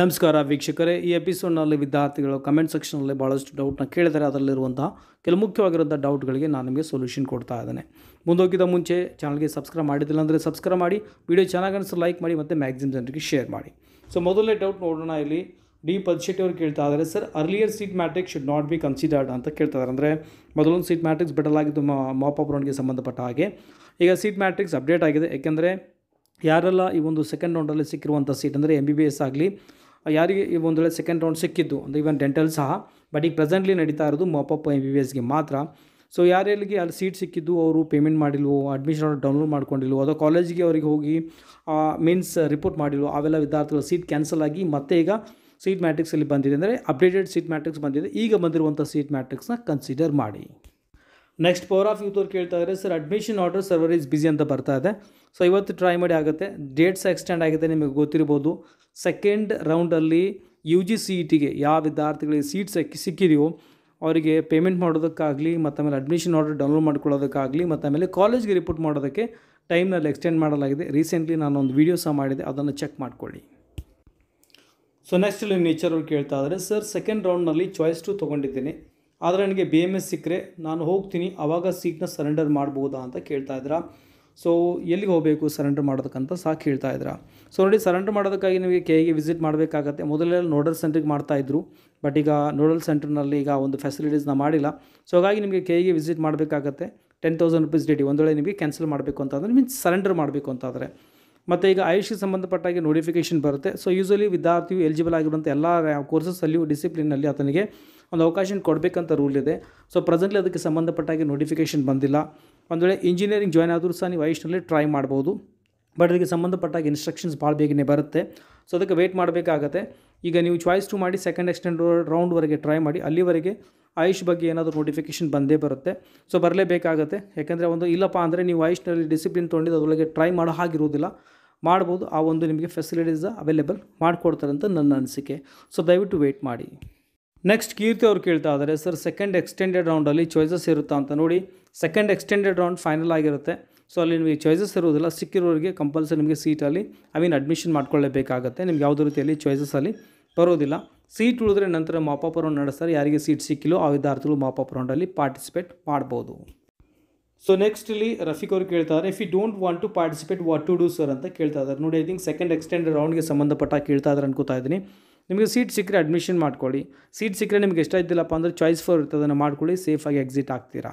ನಮಸ್ಕಾರ ವೀಕ್ಷಕರೇ ಈ ಎಪಿಸೋಡ್ನಲ್ಲಿ ವಿದ್ಯಾರ್ಥಿಗಳು ಕಮೆಂಟ್ ಸೆಕ್ಷನಲ್ಲಿ ಭಾಳಷ್ಟು ಡೌಟ್ನ ಕೇಳಿದರೆ ಅದರಲ್ಲಿರುವಂತಹ ಕೆಲವು ಮುಖ್ಯವಾಗಿರುವಂಥ ಡೌಟ್ಗಳಿಗೆ ನಾನು ನಿಮಗೆ ಸೊಲ್ಯೂಷನ್ ಕೊಡ್ತಾ ಇದ್ದೇನೆ ಮುಂದೋಗಿದ ಮುಂಚೆ ಚಾನಲ್ಗೆ ಸಬ್ಸ್ಕ್ರೈಬ್ ಮಾಡಿದ್ದಿಲ್ಲ ಅಂದರೆ ಸಬ್ಸ್ಕ್ರೈಬ್ ಮಾಡಿ ವಿಡಿಯೋ ಚೆನ್ನಾಗಿ ಅನಿಸ್ತು ಲೈಕ್ ಮಾಡಿ ಮತ್ತು ಮ್ಯಾಗ್ಝಿನ್ ಜನರಿಗೆ ಶೇರ್ ಮಾಡಿ ಸೊ ಮೊದಲನೇ ಡೌಟ್ ನೋಡೋಣ ಇಲ್ಲಿ ಡಿ ಪದ್ಶೆಟ್ಟಿ ಅವರು ಕೇಳ್ತಾ ಇದ್ದಾರೆ sir earlier seat matrix should not be considered ಅಂತ ಕೇಳ್ತಾ ಇದ್ದಾರೆ ಅಂದರೆ ಮೊದಲೊಂದು ಸೀಟ್ ಮ್ಯಾಟ್ರಿಕ್ಸ್ ಬಿಡಲಾಗಿದ್ದು ಮಾಪಪ್ ರೌಂಡ್ಗೆ ಸಂಬಂಧಪಟ್ಟ ಹಾಗೆ ಈಗ ಸೀಟ್ ಮ್ಯಾಟ್ರಿಕ್ಸ್ ಅಪ್ಡೇಟ್ ಆಗಿದೆ ಏಕೆಂದರೆ ಯಾರೆಲ್ಲ ಈ ಒಂದು ಸೆಕೆಂಡ್ ರೌಂಡಲ್ಲಿ ಸಿಕ್ಕಿರುವಂಥ ಸೀಟ್ ಅಂದರೆ ಎಮ್ ಬಿ ಬಿ ಎಸ್ ಆಗಲಿ ಯಾರಿಗೆ ಈ ಒಂದು ವೇಳೆ ಸೆಕೆಂಡ್ ರೌಂಡ್ ಸಿಕ್ಕಿದ್ದು ಅಂದರೆ ಈವನ್ ಡೆಂಟಲ್ ಸಹ ಬಟ್ ಈಗ ಪ್ರೆಸೆಂಟ್ಲಿ ನಡೀತಾ ಇರೋದು ಮೊಪಪ್ಪ ಎಂ ಬಿ ಬಿ ಎಸ್ಗೆ ಮಾತ್ರ ಸೊ ಯಾರ್ಯಾರಿಗೆ ಅಲ್ಲಿ ಸೀಟ್ ಸಿಕ್ಕಿದ್ದು ಅವರು ಪೇಮೆಂಟ್ ಮಾಡಿಲ್ವೋ ಅಡ್ಮಿಷನ್ ಡೌನ್ಲೋಡ್ ಮಾಡ್ಕೊಂಡಿಲ್ವೋ ಅಥವಾ ಕಾಲೇಜಿಗೆ ಅವರಿಗೆ ಹೋಗಿ ಮೀನ್ಸ್ ರಿಪೋರ್ಟ್ ಮಾಡಿಲ್ವೋ ಅವೆಲ್ಲ ವಿದ್ಯಾರ್ಥಿಗಳ ಸೀಟ್ ಕ್ಯಾನ್ಸಲ್ ಆಗಿ ಮತ್ತೆ ಈಗ ಸೀಟ್ ಮ್ಯಾಟ್ರಿಕ್ಸಲ್ಲಿ ಬಂದಿದೆ ಅಂದರೆ ಅಪ್ಡೇಟೆಡ್ ಸೀಟ್ ಮ್ಯಾಟ್ರಿಕ್ಸ್ ಬಂದಿದೆ ಈಗ ಬಂದಿರುವಂಥ ಸೀಟ್ ಮ್ಯಾಟ್ರಿಕ್ಸ್ನ ಕನ್ಸಿಡರ್ ಮಾಡಿ ನೆಕ್ಸ್ಟ್ ಪವರ್ ಆಫ್ ಯೂತ್ ಅವ್ರು ಕೇಳ್ತಾ ಇದ್ದಾರೆ sir admission order server is busy ಅಂತ ಬರ್ತಾ ಇದೆ ಸೊ ಇವತ್ತು ಟ್ರೈ ಮಾಡಿ ಆಗುತ್ತೆ ಡೇಟ್ಸ್ ಎಕ್ಸ್ಟೆಂಡ್ ಆಗಿದೆ ನಿಮಗೆ ಗೊತ್ತಿರ್ಬೋದು ಸೆಕೆಂಡ್ ರೌಂಡಲ್ಲಿ ಯು ಜಿ ಸಿ ಇ ಟಿಗೆ ಯಾವ ವಿದ್ಯಾರ್ಥಿಗಳಿಗೆ ಸೀಟ್ ಸಿಕ್ಕಿ ಸಿಕ್ಕಿದೆಯೋ ಅವರಿಗೆ ಪೇಮೆಂಟ್ ಮಾಡೋದಕ್ಕಾಗಲಿ ಮತ್ತು ಆಮೇಲೆ ಅಡ್ಮಿಷನ್ ಆರ್ಡರ್ ಡೌನ್ಲೋಡ್ ಮಾಡ್ಕೊಳ್ಳೋದಕ್ಕಾಗಲಿ ಮತ್ತು ಆಮೇಲೆ ಕಾಲೇಜ್ಗೆ ರಿಪೋರ್ಟ್ ಮಾಡೋದಕ್ಕೆ ಟೈಮ್ನಲ್ಲಿ ಎಕ್ಸ್ಟೆಂಡ್ ಮಾಡಲಾಗಿದೆ ರೀಸೆಂಟ್ಲಿ ನಾನೊಂದು ವೀಡಿಯೋ ಸಹ ಮಾಡಿದೆ ಅದನ್ನು ಚೆಕ್ ಮಾಡ್ಕೊಳ್ಳಿ ಸೊ ನೆಕ್ಸ್ಟ್ ನೇಚರ್ ಅವ್ರು ಕೇಳ್ತಾ ಇದ್ದಾರೆ ಸರ್ ಸೆಕೆಂಡ್ ರೌಂಡ್ನಲ್ಲಿ ಚಾಯ್ಸ್ ಟು ತೊಗೊಂಡಿದ್ದೀನಿ ಆದರೆ ನನಗೆ ಬಿ ಎಮ್ ಎಸ್ ಸಿಕ್ಕರೆ ನಾನು ಹೋಗ್ತೀನಿ ಆವಾಗ ಸೀಟ್ನ ಸರೆಂಡರ್ ಮಾಡ್ಬೋದಾ ಅಂತ ಕೇಳ್ತಾ ಇದ್ರ ಸೊ ಎಲ್ಲಿಗೆ ಹೋಗಬೇಕು ಸರೆಂಡರ್ ಮಾಡೋದಕ್ಕಂತ ಸಹ ಕೇಳ್ತಾ ಇದ್ರ ಸೊ ನೋಡಿ ಸರೆಂಡರ್ ಮಾಡೋದಕ್ಕಾಗಿ ನಿಮಗೆ ಕೆ ಗೆ ವಿಸಿಟ್ ಮಾಡಬೇಕಾಗತ್ತೆ ಮೊದಲೆಲ್ಲ ನೋಡಲ್ ಸೆಂಟ್ರಿಗೆ ಮಾಡ್ತಾಯಿದ್ರು ಬಟ್ ಈಗ ನೋಡಲ್ ಸೆಂಟ್ರ್ನಲ್ಲಿ ಈಗ ಒಂದು ಫೆಸಿಲಿಟೀಸ್ನ ಮಾಡಿಲ್ಲ ಸೊ ಹಾಗಾಗಿ ನಿಮಗೆ ಕೆ ಗೆ ವಿಸಿಟ್ ಮಾಡಬೇಕಾಗತ್ತೆ ಟೆನ್ ತೌಸಂಡ್ ರುಪೀಸ್ ಡಿ ಒಂದು ವೇಳೆ ನಿಮಗೆ ಕ್ಯಾನ್ಸಲ್ ಮಾಡಬೇಕು ಅಂತಂದರೆ ಮೀನ್ಸ್ ಸರೆಂಡರ್ ಮಾಡಬೇಕು ಅಂತಾದರೆ ಮತ್ತು ಈಗ ಆಯುಷ್ಗೆ ಸಂಬಂಧಪಟ್ಟಾಗಿ ನೋಟಿಫಿಕೇಶನ್ ಬರುತ್ತೆ ಸೊ ಯೂಸಲಿ ವಿದ್ಯಾರ್ಥಿಯು ಎಲಿಜಿಬಲ್ ಆಗಿರುವಂಥ ಎಲ್ಲ ಕೋರ್ಸಸ್ಸಲ್ಲಿಯೂ ಡಿಸಿಪ್ಲಿನಲ್ಲಿ ಅತನಿಗೆ ಒಂದು ಅವಕಾಶ ಕೊಡಬೇಕಂತ ರೂಲ್ ಇದೆ ಸೊ ಪ್ರೆಸೆಂಟ್ಲಿ ಅದಕ್ಕೆ ಸಂಬಂಧಪಟ್ಟಾಗಿ ನೋಟಿಫಿಕೇಷನ್ ಬಂದಿಲ್ಲ ಒಂದು ವೇಳೆ ಇಂಜಿನಿಯರಿಂಗ್ ಜಾಯ್ನ್ ಆದರೂ ಸಹ ನೀವು ಆಯುಷ್ನಲ್ಲಿ ಟ್ರೈ ಮಾಡ್ಬೋದು ಬಟ್ ಅದಕ್ಕೆ ಸಂಬಂಧಪಟ್ಟಾಗಿ ಇನ್ಸ್ಟ್ರಕ್ಷನ್ಸ್ ಭಾಳ ಬೇಗನೆ ಬರುತ್ತೆ ಸೊ ಅದಕ್ಕೆ ವೆಯ್ಟ್ ಮಾಡಬೇಕಾಗತ್ತೆ ಈಗ ನೀವು ಚಾಯ್ಸ್ ಟು ಮಾಡಿ ಸೆಕೆಂಡ್ ಎಕ್ಸ್ಟೆಂಡ್ ರೌಂಡ್ವರೆಗೆ ಟ್ರೈ ಮಾಡಿ ಅಲ್ಲಿವರೆಗೆ ಆಯುಷ್ ಬಗ್ಗೆ ಏನಾದರೂ ನೋಟಿಫಿಕೇಷನ್ ಬಂದೇ ಬರುತ್ತೆ ಸೊ ಬರಲೇಬೇಕಾಗತ್ತೆ ಯಾಕೆಂದರೆ ಒಂದು ಇಲ್ಲಪ್ಪ ಅಂದರೆ ನೀವು ಆಯುಷ್ನಲ್ಲಿ ಡಿಸಿಪ್ಲಿನ್ ತೊಗೊಂಡಿದ್ದು ಅದರೊಳಗೆ ಟ್ರೈ ಮಾಡೋ ಹಾಗಿರೋದಿಲ್ಲ ಮಾಡ್ಬೋದು ಆ ಒಂದು ನಿಮಗೆ ಫೆಸಿಲಿಟೀಸ್ ಅವೈಲೇಬಲ್ ಮಾಡಿಕೊಡ್ತಾರೆ ಅಂತ ನನ್ನ ಅನಿಸಿಕೆ ಸೊ ದಯವಿಟ್ಟು ವೆಯ್ಟ್ ಮಾಡಿ ನೆಕ್ಸ್ಟ್ ಕೀರ್ತಿ ಅವ್ರು ಕೇಳ್ತಾ ಇದ್ದಾರೆ ಸರ್ ಸೆಕೆಂಡ್ ಎಕ್ಸ್ಟೆಂಡೆಡ್ ರೌಂಡಲ್ಲಿ ಚಾಯ್ಸಸ್ ಇರುತ್ತಾ ಅಂತ ನೋಡಿ ಸೆಕೆಂಡ್ ಎಕ್ಸ್ಟೆಂಡೆಡ್ ರೌಂಡ್ ಫೈನಲ್ ಆಗಿರುತ್ತೆ ಸೊ ಅಲ್ಲಿ ನಿಮಗೆ ಚಾಯ್ಸಸ್ ಇರೋದಿಲ್ಲ ಸಿಕ್ಕಿರೋರಿಗೆ ಕಂಪಲ್ಸರಿ ನಿಮಗೆ ಸೀಟಲ್ಲಿ ಐ ಮೀನ್ ಅಡ್ಮಿಷನ್ ಮಾಡ್ಕೊಳ್ಳೇಬೇಕಾಗುತ್ತೆ ನಿಮ್ಗೆ ಯಾವುದೇ ರೀತಿಯಲ್ಲಿ ಚಾಯ್ಸಸ್ಸಲ್ಲಿ ಬರೋದಿಲ್ಲ ಸೀಟ್ ಉಳಿದ್ರೆ ನಂತರ ಮಾಪಪ್ ರೌಂಡ್ ನಡೆಸ್ತಾರೆ ಯಾರಿಗೆ ಸೀಟ್ ಸಿಕ್ಕಿಲ್ಲೋ ಆ ವಿದ್ಯಾರ್ಥಿಗಳು ಮಾಪಪ್ ರೌಂಡಲ್ಲಿ ಪಾರ್ಟಿಸಿಪೇಟ್ ಮಾಡ್ಬೋದು ಸೊ ನೆಕ್ಸ್ಟ್ ಇಲ್ಲಿ ರಫೀಕ್ ಅವ್ರು ಕೇಳ್ತಾರೆ if you don't want to participate what to do sir ಅಂತ ಕೇಳ್ತಾ ಇದ್ದಾರೆ ನೋಡಿ ಐ ಥಿಂಕ್ ಸೆಕೆಂಡ್ ಎಕ್ಸ್ಟೆಂಡೆಡ್ ರೌಂಡ್ಗೆ ಸಂಬಂಧಪಟ್ಟ ಕೇಳ್ತಾ ಇದ್ದಾರೆ ಅನ್ಕೋತಾ ಇದ್ದೀನಿ ನಿಮಗೆ ಸೀಟ್ ಸಿಕ್ಕರೆ ಅಡ್ಮಿಷನ್ ಮಾಡ್ಕೊಳ್ಳಿ ಸೀಟ್ ಸಿಕ್ಕರೆ ನಿಮ್ಗೆ ಇದ್ದಿಲ್ಲಪ್ಪ ಅಂದರೆ ಚಾಯ್ಸ್ ಫಾರ್ ಅದನ್ನು ಮಾಡ್ಕೊಳ್ಳಿ ಸೇಫಾಗಿ ಎಕ್ಸಿಟ್ ಆಗ್ತೀರಾ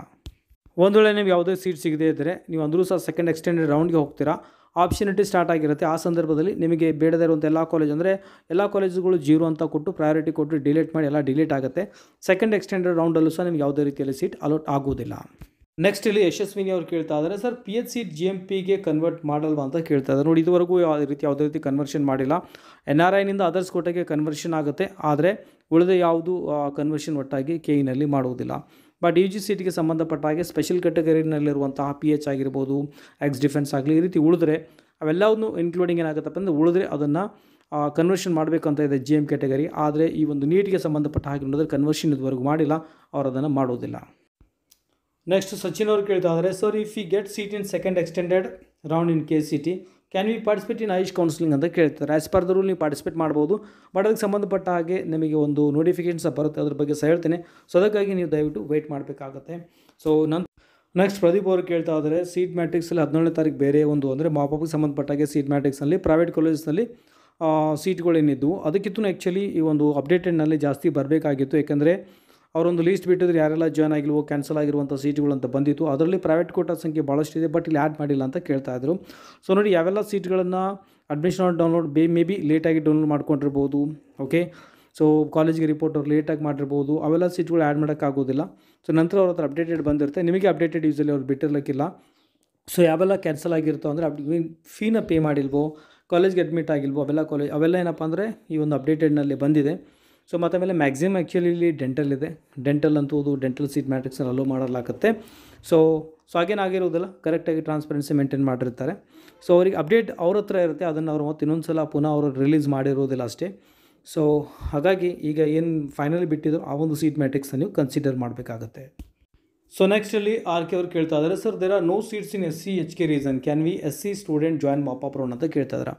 ಒಂದು ವೇಳೆ ನೀವು ಯಾವುದೇ ಸೀಟ್ ಸಿಗದೇ ಇದ್ದರೆ ನೀವು ಅಂದರೂ ಸಹ ಸೆಕೆಂಡ್ ಎಕ್ಸ್ಟೆಂಡೆಡ್ ರೌಂಡ್ಗೆ ಹೋಗ್ತೀರಾ ಆಪ್ಷನಿಟಿ ಸ್ಟಾರ್ಟ್ ಆಗಿರುತ್ತೆ ಆ ಸಂದರ್ಭದಲ್ಲಿ ನಿಮಗೆ ಬೇಡದೇ ಇರುವಂಥ ಎಲ್ಲ ಕಾಲೇಜ್ ಅಂದರೆ ಎಲ್ಲ ಕಾಲೇಜುಗಳು ಜೀರೋ ಅಂತ ಕೊಟ್ಟು ಪ್ರಯಾರಿಟಿ ಕೊಟ್ಟು ಡಿಲೀಟ್ ಮಾಡಿ ಎಲ್ಲ ಡಿಲೀಟ್ ಆಗುತ್ತೆ ಸೆಕೆಂಡ್ ಎಕ್ಸ್ಟೆಂಡೆಡ್ ರೌಂಡಲ್ಲೂ ಸಹ ನಿಮ್ಗೆ ಯಾವುದೇ ರೀತಿಯಲ್ಲಿ ಸೀಟ್ ಅಲೋಟ್ ಆಗುವುದಿಲ್ಲ ನೆಕ್ಸ್ಟ್ ಇಲ್ಲಿ ಯಶಸ್ವಿನಿ ಅವರು ಕೇಳ್ತಾ ಇದ್ದಾರೆ sir P H C G M ಪಿಗೆ ಕನ್ವರ್ಟ್ ಮಾಡಲ್ವಾ ಅಂತ ಕೇಳ್ತಾ ಇದ್ದಾರೆ ನೋಡಿ ಇದುವರೆಗೂ ಯಾವ ರೀತಿ ಯಾವುದೇ ರೀತಿ ಕನ್ವರ್ಷನ್ ಮಾಡಿಲ್ಲ ಎನ್ ಆರ್ ಐನಿಂದ ಅದರ್ಸ್ ಕೋಟೆಗೆ ಕನ್ವರ್ಷನ್ ಆಗುತ್ತೆ ಆದರೆ ಉಳಿದ ಯಾವುದು ಕನ್ವರ್ಷನ್ ಒಟ್ಟಾಗಿ ಕೆ ಇನಲ್ಲಿ ಮಾಡುವುದಿಲ್ಲ ಬಟ್ ಯು ಜಿ ಸಿ ಟಿಗೆ ಸಂಬಂಧಪಟ್ಟ ಹಾಗೆ ಸ್ಪೆಷಲ್ ಕ್ಯಾಟಗರಿನಲ್ಲಿರುವಂತಹ ಪಿ ಎಚ್ ಆಗಿರ್ಬೋದು ಎಕ್ಸ್ ಡಿಫೆನ್ಸ್ ಆಗಲಿ ಈ ರೀತಿ ಉಳಿದ್ರೆ ಅವೆಲ್ಲವನ್ನು ಇನ್ಕ್ಲೂಡಿಂಗ್ ಏನಾಗುತ್ತಪ್ಪ ಅಂದರೆ ಉಳಿದ್ರೆ ಅದನ್ನು ಕನ್ವರ್ಷನ್ ಮಾಡಬೇಕಂತ ಇದೆ ಜಿ ಎಮ್ ಕ್ಯಾಟಗರಿ ಆದರೆ ಈ ಒಂದು ನೀಟಿಗೆ ಸಂಬಂಧಪಟ್ಟ ಹಾಗೆ ನೋಡಿದ್ರೆ ಕನ್ವರ್ಷನ್ ಇದುವರೆಗೂ ಮಾಡಿಲ್ಲ ಅವರು ಅದನ್ನು ಮಾಡೋದಿಲ್ಲ ನೆಕ್ಸ್ಟ್ ಸಚಿನ್ ಅವರು ಕೇಳ್ತಾ ಇದ್ದಾರೆ sir if you get seat in second extended round in K C T can we participate in AYUSH counselling ಅಂತ ಕೇಳ್ತಾರೆ ಆಸ್ ಪರ್ ದ ರೂಲ್ ನೀವು ಪಾರ್ಟಿಸಿಪೇಟ್ ಮಾಡ್ಬೋದು ಬಟ್ ಅದಕ್ಕೆ ಸಂಬಂಧಪಟ್ಟ ಹಾಗೆ ನಿಮಗೆ ಒಂದು ನೋಟಿಫಿಕೇಶನ್ ಬರುತ್ತೆ ಅದ್ರ ಬಗ್ಗೆ ಸಹ ಹೇಳ್ತೇನೆ ಸೊ ಅದಕ್ಕಾಗಿ ನೀವು ದಯವಿಟ್ಟು ವೆಯ್ಟ್ ಮಾಡಬೇಕಾಗತ್ತೆ ಸೊ ನನ್ನ ನೆಕ್ಸ್ಟ್ ಪ್ರದೀಪ್ ಅವರು ಕೇಳ್ತಾ ಇದ್ದಾರೆ ಸೀಟ್ ಮ್ಯಾಟ್ರಿಕ್ಸಲ್ಲಿ ಹದಿನೇಳನೇ ತಾರೀಕು ಬೇರೆ ಒಂದು ಅಂದರೆ ಸಂಬಂಧಪಟ್ಟ ಸಂಬಂಧಪಟ್ಟಾಗೆ ಸೀಟ್ ಮ್ಯಾಟ್ರಿಕ್ಸಲ್ಲಿ ಪ್ರೈವೇಟ್ ಕಾಲೇಜಸ್ನಲ್ಲಿ ಸೀಟ್ಗಳೇನಿದ್ದವು ಅದಕ್ಕಿಂತ ಆ್ಯಕ್ಚುಲಿ ಈ ಒಂದು ಅಪ್ಡೇಟೆಡ್ನಲ್ಲಿ ಜಾಸ್ತಿ ಬರಬೇಕಾಗಿತ್ತು ಏಕೆಂದರೆ ಅವರೊಂದು ಲೀಸ್ಟ್ ಬಿಟ್ಟಿದ್ರೆ ಯಾರೆಲ್ಲ ಜಾಯ್ನ್ ಆಗಿಲ್ವೋ ಕ್ಯಾನ್ಸಲ್ ಆಗಿರುವಂಥ ಸೀಟ್ಗಳು ಅಂತ ಬಂದಿತ್ತು ಅದರಲ್ಲಿ ಪ್ರೈವೇಟ್ ಕೋಟಾ ಸಂಖ್ಯೆ ಭಾಳಷ್ಟಿದೆ ಬಟ್ ಇಲ್ಲಿ ಆ್ಯಡ್ ಮಾಡಿಲ್ಲ ಅಂತ ಇದ್ರು ಸೊ ನೋಡಿ ಯಾವೆಲ್ಲ ಸೀಟ್ಗಳನ್ನು ಅಡ್ಮಿಷನ್ ಡೌನ್ಲೋಡ್ ಬೇ ಮೇ ಬಿ ಲೇಟಾಗಿ ಡೌನ್ಲೋಡ್ ಮಾಡ್ಕೊಂಡಿರ್ಬೋದು ಓಕೆ ಸೊ ಕಾಲೇಜ್ಗೆ ರಿಪೋರ್ಟ್ ಅವ್ರು ಲೇಟಾಗಿ ಮಾಡಿರ್ಬೋದು ಅವೆಲ್ಲ ಸೀಟ್ಗಳು ಆ್ಯಡ್ ಮಾಡೋಕ್ಕಾಗೋದಿಲ್ಲ ಸೊ ನಂತರ ಅವ್ರ ಹತ್ರ ಅಪ್ಡೇಟೆಡ್ ಬಂದಿರುತ್ತೆ ನಿಮಗೆ ಅಪ್ಡೇಟೆಡ್ ಯೂಸಲ್ಲಿ ಅವ್ರು ಬಿಟ್ಟಿರ್ಲಿಕ್ಕಿಲ್ಲ ಸೊ ಯಾವೆಲ್ಲ ಕ್ಯಾನ್ಸಲ್ ಆಗಿರುತ್ತೋ ಅಂದರೆ ಅಪ್ ಫೀನ ಪೇ ಮಾಡಿಲ್ವೋ ಕಾಲೇಜ್ಗೆ ಅಡ್ಮಿಟ್ ಆಗಿಲ್ವೋ ಅವೆಲ್ಲ ಕಾಲೇಜ್ ಅವೆಲ್ಲ ಏನಪ್ಪ ಅಂದರೆ ಈ ಒಂದು ಅಪ್ಡೇಟೆಡ್ನಲ್ಲಿ ಬಂದಿದೆ ಸೊ ಮತ್ತು ಆಮೇಲೆ ಮ್ಯಾಕ್ಸಿಮಮ್ ಆ್ಯಕ್ಚುಲಿ ಇಲ್ಲಿ ಡೆಂಟಲ್ ಇದೆ ಡೆಂಟಲ್ ಅಂತೂ ಅದು ಡೆಂಟಲ್ ಸೀಟ್ ಮ್ಯಾಟ್ರಿಕ್ಸ್ನ ಅಲೋ ಮಾಡಲಾಗುತ್ತೆ ಸೊ ಸೊ ಆಗಿರೋದಿಲ್ಲ ಕರೆಕ್ಟಾಗಿ ಟ್ರಾನ್ಸ್ಪರೆನ್ಸಿ ಮೇಂಟೈನ್ ಮಾಡಿರ್ತಾರೆ ಸೊ ಅವ್ರಿಗೆ ಅಪ್ಡೇಟ್ ಅವ್ರ ಹತ್ರ ಇರುತ್ತೆ ಅದನ್ನು ಅವ್ರು ಮತ್ತು ಇನ್ನೊಂದು ಸಲ ಪುನಃ ಅವರು ರಿಲೀಸ್ ಮಾಡಿರೋದಿಲ್ಲ ಅಷ್ಟೇ ಸೊ ಹಾಗಾಗಿ ಈಗ ಏನು ಫೈನಲಿ ಬಿಟ್ಟಿದ್ರು ಆ ಒಂದು ಸೀಟ್ ಮ್ಯಾಟ್ರಿಕ್ಸನ್ನು ನೀವು ಕನ್ಸಿಡರ್ ಮಾಡಬೇಕಾಗತ್ತೆ ಸೊ ನೆಕ್ಸ್ಟ್ ಅಲ್ಲಿ ಆರ್ ಕೆ ಅವ್ರು ಕೇಳ್ತಾ ಇದ್ದಾರೆ sir there are no seats in S C H K reason can we S C student join mop up ಪ್ರೋನ್ ಅಂತ ಕೇಳ್ತಾ ಇದಾರೆ